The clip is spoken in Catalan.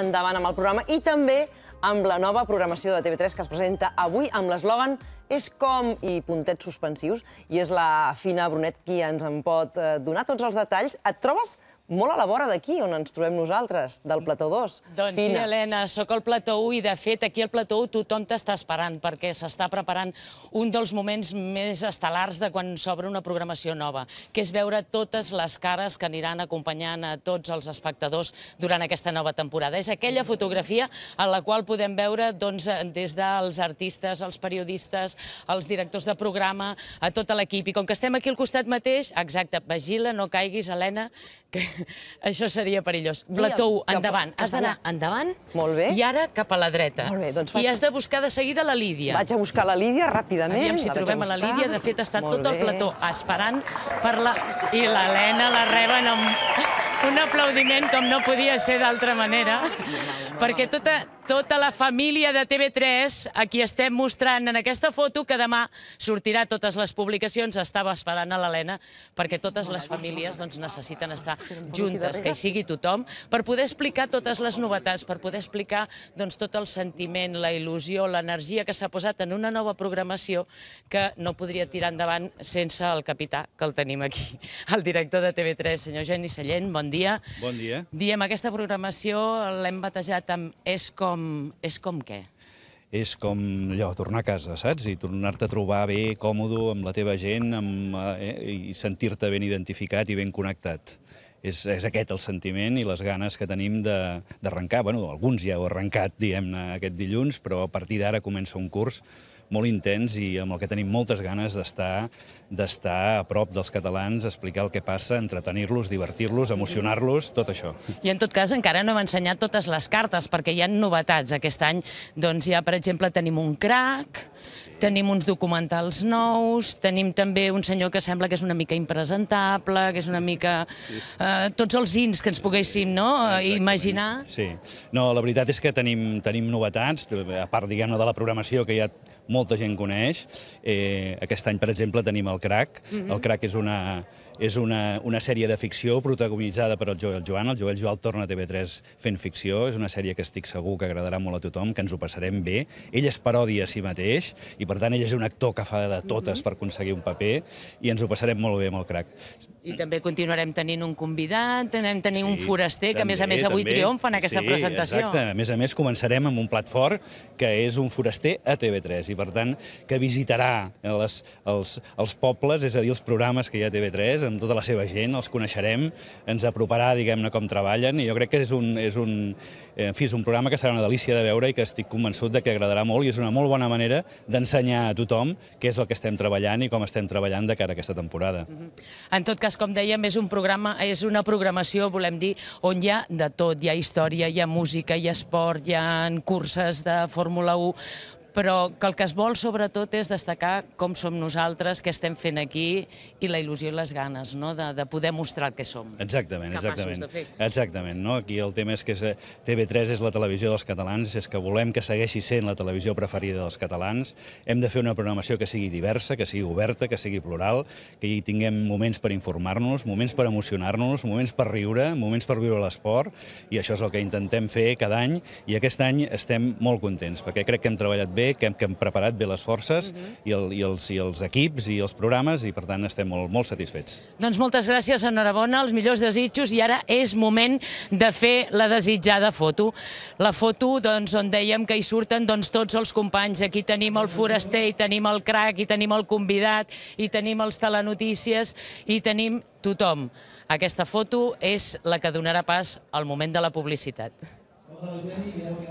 endavant amb el programa i també amb la nova programació de TV3 que es presenta avui amb l'eslògan és com i puntets suspensius i és la Fina Brunet qui ens en pot eh, donar tots els detalls. Et trobes molt a la vora d'aquí, on ens trobem nosaltres, del plató 2. Doncs sí, Helena, sóc al plató 1 i, de fet, aquí al plató 1 tothom t'està esperant perquè s'està preparant un dels moments més estel·lars de quan s'obre una programació nova, que és veure totes les cares que aniran acompanyant a tots els espectadors durant aquesta nova temporada. És aquella fotografia en la qual podem veure doncs, des dels artistes, els periodistes, els directors de programa, a tot l'equip. I com que estem aquí al costat mateix, exacte, vagila, no caiguis, Helena, que Això seria perillós. Blatou, endavant. Has d'anar endavant Molt bé. i ara cap a la dreta. Molt bé, doncs vaig... I has de buscar de seguida la Lídia. Vaig a buscar la Lídia ràpidament. Aviam si la trobem a, la Lídia. De fet, ha estat tot el plató esperant per la... I l'Helena la reben amb un aplaudiment com no podia ser d'altra manera, perquè tota, tota la família de TV3. Aquí estem mostrant en aquesta foto que demà sortirà totes les publicacions. Estava esperant a l'Helena perquè totes les famílies doncs, necessiten estar juntes, que hi sigui tothom, per poder explicar totes les novetats, per poder explicar doncs, tot el sentiment, la il·lusió, l'energia que s'ha posat en una nova programació que no podria tirar endavant sense el capità que el tenim aquí, el director de TV3, senyor Geni Sallent. Bon dia. Bon dia. Diem, aquesta programació l'hem batejat amb ESCOM, com, és com què? és com allò, tornar a casa, saps? I tornar-te a trobar bé, còmode, amb la teva gent, amb, eh, i sentir-te ben identificat i ben connectat. És, és aquest el sentiment i les ganes que tenim d'arrencar. Bueno, alguns ja heu arrencat, diguem-ne, aquest dilluns, però a partir d'ara comença un curs molt intens i amb el que tenim moltes ganes d'estar d'estar a prop dels catalans, explicar el que passa, entretenir-los, divertir-los, emocionar-los, tot això. I en tot cas encara no hem ensenyat totes les cartes perquè hi ha novetats. Aquest any doncs ja, per exemple, tenim un crac, sí. tenim uns documentals nous, tenim també un senyor que sembla que és una mica impresentable, que és una mica... Eh, tots els ins que ens poguéssim no? Eh, exactament. imaginar. Sí. No, la veritat és que tenim, tenim novetats, a part, diguem-ne, de la programació que ja molta gent coneix. Eh, aquest any, per exemple, tenim el CRAC. Mm -hmm. El CRAC és una és una, una sèrie de ficció protagonitzada per el Joel Joan. El Joel Joan torna a TV3 fent ficció. És una sèrie que estic segur que agradarà molt a tothom, que ens ho passarem bé. Ell és paròdia a si mateix i, per tant, ell és un actor que fa de totes mhm. per aconseguir un paper i ens ho passarem molt bé amb el crac. I també continuarem tenint un convidat, tenim tenir sí, un foraster, que també, a més a més avui també. triomfa en aquesta sí, presentació. Exacte, a més a més començarem amb un plat fort, que és un foraster a TV3, i per tant que visitarà les, els, els pobles, és a dir, els programes que hi ha a TV3, amb tota la seva gent, els coneixerem, ens aproparà, diguem-ne, com treballen, i jo crec que és un, és, un, eh, en fi, és un programa que serà una delícia de veure i que estic convençut de que agradarà molt i és una molt bona manera d'ensenyar a tothom què és el que estem treballant i com estem treballant de cara a aquesta temporada. Mm -hmm. En tot cas, com dèiem, és un programa, és una programació, volem dir, on hi ha de tot, hi ha història, hi ha música, hi ha esport, hi ha curses de Fórmula 1, però que el que es vol sobretot és destacar com som nosaltres, què estem fent aquí i la il·lusió i les ganes no? de, de poder mostrar el que som. Exactament, exactament. Exactament, no? Aquí el tema és que eh, TV3 és la televisió dels catalans, és que volem que segueixi sent la televisió preferida dels catalans, hem de fer una programació que sigui diversa, que sigui oberta, que sigui plural, que hi tinguem moments per informar-nos, moments per emocionar-nos, moments per riure, moments per viure l'esport, i això és el que intentem fer cada any, i aquest any estem molt contents, perquè crec que hem treballat bé bé, que hem, que hem preparat bé les forces uh mhm. -huh. i, el, i, els, i els equips i els programes i, per tant, estem molt, molt satisfets. Doncs moltes gràcies, enhorabona, els millors desitjos i ara és moment de fer la desitjada foto. La foto, doncs, on dèiem que hi surten doncs, tots els companys. Aquí tenim el foraster, i tenim el crac, hi tenim el convidat, i tenim els telenotícies, i tenim tothom. Aquesta foto és la que donarà pas al moment de la publicitat. Eugeni,